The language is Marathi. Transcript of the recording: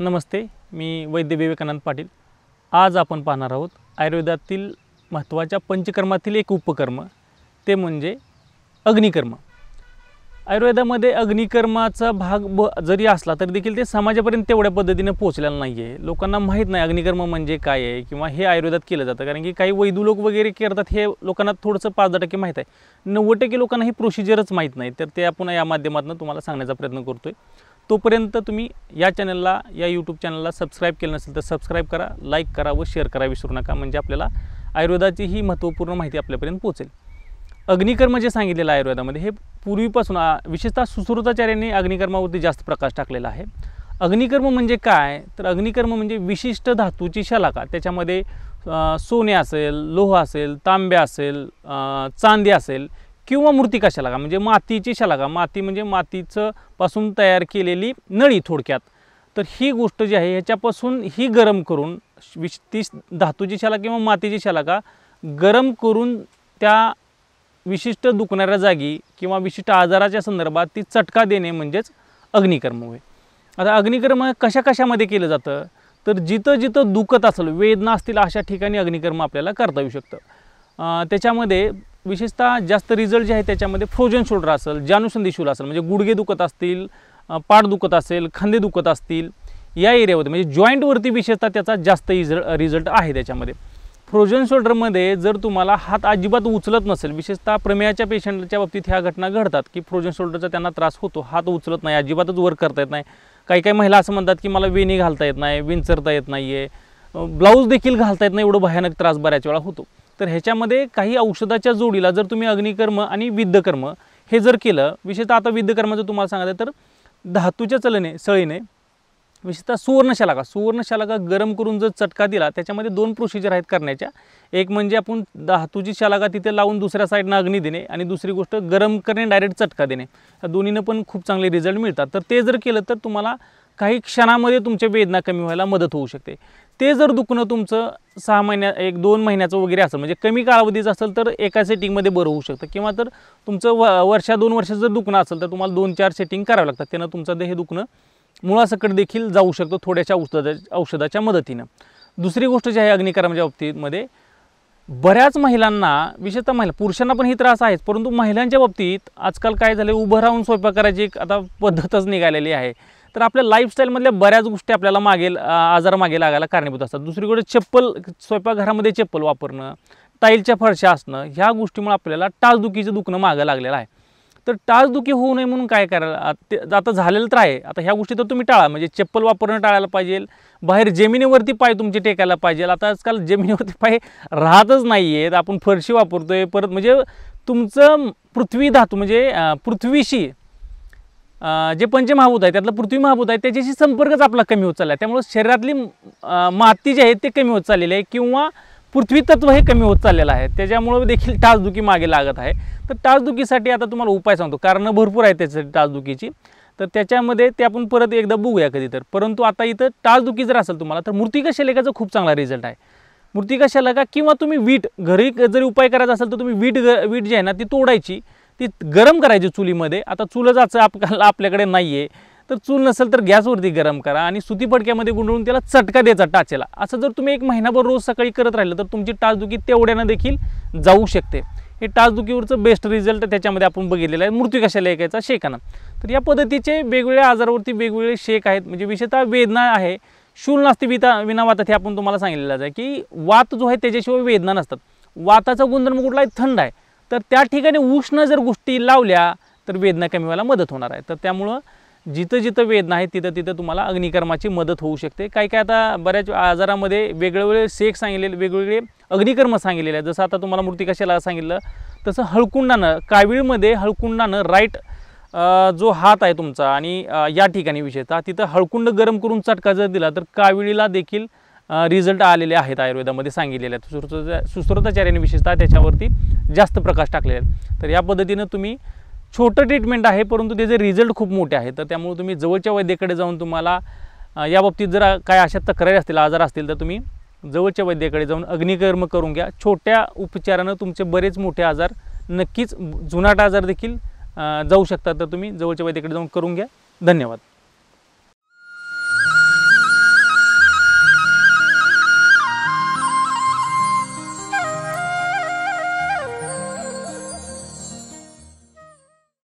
नमस्ते मी वैद्य विवेकानंद पाटील आज आपण पाहणार आहोत आयुर्वेदातील महत्त्वाच्या पंचकर्मातील एक उपकर्म ते म्हणजे अग्निकर्म आयुर्वेदामध्ये अग्निकर्माचा भाग ब जरी असला तरी देखील ते समाजापर्यंत तेवढ्या पद्धतीने पोहोचलेलं नाही आहे लोकांना माहीत नाही अग्निकर्म म्हणजे काय आहे किंवा हे आयुर्वेदात केलं जातं कारण की काही वैदू लोक वगैरे करतात हे लोकांना थोडंसं पाच दहा टक्के माहीत आहे नव्वद टक्के लोकांना ही प्रोसिजरच माहीत नाही तर ते आपण या माध्यमातून तुम्हाला सांगण्याचा प्रयत्न करतो आहे तोपर्यंत तुम्ही या चॅनलला या यूट्यूब चॅनलला सबस्क्राईब केलं नसेल तर सबस्क्राईब करा लाईक करा व शेअर करा विसरू नका म्हणजे आपल्याला आयुर्वेदाची ही महत्त्वपूर्ण माहिती आपल्यापर्यंत पोहोचेल अग्निकर्म जे सांगितलेलं आयुर्वेदामध्ये हे पूर्वीपासून विशेषतः सुश्रुताचार्यांनी अग्निकर्मावरती जास्त प्रकाश टाकलेला आहे अग्निकर्म म्हणजे काय तर अग्निकर्म म्हणजे विशिष्ट धातूची शलाका त्याच्यामध्ये सोने असेल लोह असेल तांब्या असेल चांदी असेल किंवा मूर्तिका शलाका म्हणजे मातीची शलाका माती म्हणजे मातीचं पासून तयार केलेली नळी थोडक्यात तर ही गोष्ट जी आहे ह्याच्यापासून ही गरम करून विश ती धातूची शाला किंवा मातीची शलाका गरम करून त्या विशिष्ट दुखणाऱ्या जागी किंवा विशिष्ट आजाराच्या संदर्भात ती चटका देणे म्हणजेच अग्निकर्म होय आता अग्निकर्म कशा कशामध्ये केलं जातं तर जिथं जिथं दुखत असेल वेदना असतील अशा ठिकाणी अग्निकर्म आपल्याला करता येऊ शकतं त्याच्यामध्ये विशेषतः जास्त रिझल्ट जे आहे त्याच्यामध्ये फ्रोजन शोल्डर असेल जानुसंधी शूल असेल म्हणजे गुडघे दुखत असतील पाठ दुखत असेल खांदे दुखत असतील या एरियामध्ये म्हणजे जॉईंटवरती विशेषतः त्याचा जास्त इज रिझल्ट आहे त्याच्यामध्ये फ्रोजन शोल्डरमध्ये जर तुम्हाला हात अजिबात उचलत नसेल विशेषतः प्रमेयाच्या पेशंटच्या बाबतीत ह्या घटना घडतात की फ्रोजन शोल्डरचा त्यांना त्रास होतो हात उचलत नाही अजिबातच वर्क करता येत नाही काही काही महिला असं म्हणतात की मला वेणी घालता येत नाही विंचरता येत नाही आहे ब्लाऊज देखील घालता येत नाही एवढं भयानक त्रास बऱ्याच वेळा होतो तर ह्याच्यामध्ये काही औषधाच्या जोडीला जर तुम्ही अग्निकर्म आणि विद्धकर्म हे जर केलं विशेषतः आता विद्धकर्माचं तुम्हाला सांगायचं तर धातूच्या चलने सळीने विशेषतः सुवर्णशालाका सुवर्णशालाका गरम करून जर चटका दिला त्याच्यामध्ये दोन प्रोसिजर आहेत करण्याच्या एक म्हणजे आपण धातूची शालाका तिथे लावून दुसऱ्या साईडनं अग्नी देणे आणि दुसरी गोष्ट गरम करणे डायरेक्ट चटका देणे या दोन्हीनं पण खूप चांगले रिझल्ट मिळतात तर ते जर केलं तर तुम्हाला काही क्षणामध्ये तुमच्या वेदना कमी व्हायला मदत होऊ शकते ते जर दुखणं तुमचं सहा महिन्या एक दोन महिन्याचं वगैरे असेल म्हणजे कमी कालावधीचं असेल तर एका सेटिंगमध्ये बरं होऊ शकतं किंवा तर तुमचं व वर्षा दोन वर्षाचं जर दुखणं असेल तर तुम्हाला दोन चार सेटिंग करावं लागतात त्यानं तुमचं हे दुखणं मुळासकट देखील जाऊ शकतो थोड्याशा औषधा औषधाच्या मदतीनं दुसरी गोष्ट जी आहे अग्निकर्माच्या बाबतीमध्ये बऱ्याच महिलांना विशेषतः महिला पुरुषांना पण ही त्रास आहेच परंतु महिलांच्या बाबतीत आजकाल काय झालं उभं राहून स्वयंपाक करायची एक आता पद्धतच निघालेली आहे तर आपल्या लाईफस्टाईलमधल्या बऱ्याच गोष्टी आपल्याला मागेल आजार मागे लागायला कारणीभूत असतात दुसरीकडे चप्पल स्वयंपाकघरामध्ये चप्पल वापरणं ताईलच्या फरशा असणं ह्या गोष्टीमुळे आपल्याला टाचदुखीचं दुखणं मागं लागलेलं आहे तर टाचदुखी होऊ नये म्हणून काय करायला ते आता झालेलं तर आहे आता ह्या गोष्टी तर तुम्ही टाळा म्हणजे चप्पल वापरणं टाळायला पाहिजे बाहेर जमिनीवरती पाय तुमचे टेकायला पाहिजे आता आजकाल जमिनीवरती पाय राहतच नाही आहेत आपण फरशी वापरतोय परत म्हणजे तुमचं पृथ्वी धातू म्हणजे पृथ्वीशी जे पंचमहाभूत आहे त्यातलं पृथ्वी महाभूत आहे त्याच्याशी संपर्कच आपला कमी होत चालला आहे त्यामुळे शरीरातली माती जी आहे ते कमी होत चाललेली आहे किंवा पृथ्वी तत्व हे कमी होत चाललेलं आहे त्याच्यामुळं देखील टाचदुखी मागे लागत आहे तर टाचदुखीसाठी आता तुम्हाला उपाय सांगतो कारणं भरपूर आहे त्याच्यासाठी टाचदुखीची तर त्याच्यामध्ये ते आपण परत एकदा बघूया कधी तर परंतु आता इथं टाचदुखी जर असेल तुम्हाला तर मूर्तिका शलेकाचा खूप चांगला रिझल्ट आहे मूर्तिका शलाका किंवा तुम्ही वीट घरी जरी उपाय करायचा असेल तर तुम्ही वीट ग वीट जी आहे ना ती तोडायची ती गरम करायची चुलीमध्ये आता चुलचाच आपल्याला आपल्याकडे नाही आहे तर चूल नसेल तर गॅसवरती गरम करा आणि सुती पडक्यामध्ये गुंडळून त्याला चटका द्यायचा टाचेला असं जर तुम्ही एक महिनाभर रोज सकाळी करत राहिलं तर तुमची टाचदुखी तेवढ्यानं देखील जाऊ शकते हे टाचदुखीवरचं बेस्ट रिझल्ट त्याच्यामध्ये आपण बघितलेलं आहे मृत्यू कशाला ऐकायचा शेकाना तर या पद्धतीचे वेगवेगळ्या आजारावरती वेगवेगळे शेक आहेत म्हणजे विशेषतः वेदना आहे शूल नास्ती विता वातात हे आपण तुम्हाला सांगितलेलं आहे की वात जो आहे त्याच्याशिवाय वेदना नसतात वाताचा गुणधर्म कुठला थंड आहे तर त्या ठिकाणी उष्ण जर गोष्टी लावल्या तर वेदना कमी व्हायला मदत होणार आहे तर त्यामुळं जिथं जिथं वेदना आहे तिथं तिथं तुम्हाला अग्निकर्माची मदत होऊ शकते काही काय आता बऱ्याच आजारामध्ये वेगळेवेगळे सेक सांगितले वेगवेगळे अग्निकर्म सांगितलेले आहे जसं आता तुम्हाला मूर्ती कशाला सांगितलं तसं हळकुंडानं कावीळमध्ये हळकुंडानं राईट जो हात आहे तुमचा आणि या ठिकाणी विशेषतः तिथं हळकुंड गरम करून चटका जर दिला तर काविळीला देखील रिझल्ट आलेले आहेत आयुर्वेदामध्ये सांगितलेले आहेत सुश्रुत सुश्रुताचार्याने विशेषतः त्याच्यावरती जास्त प्रकाश टाकलेले आहेत तर या पद्धतीनं तुम्ही छोटं ट्रीटमेंट आहे परंतु त्याचे रिझल्ट खूप मोठे आहेत तर त्यामुळे तुम्ही जवळच्या वैद्याकडे जाऊन तुम्हाला या बाबतीत जर काय अशा तक्रारी असतील आजार असतील तर तुम्ही जवळच्या वैद्याकडे जाऊन अग्निकर्म करून घ्या छोट्या उपचारानं तुमचे बरेच मोठे आजार नक्कीच जुनाट आजार देखील जाऊ शकतात तर तुम्ही जवळच्या वैद्याकडे जाऊन करून घ्या धन्यवाद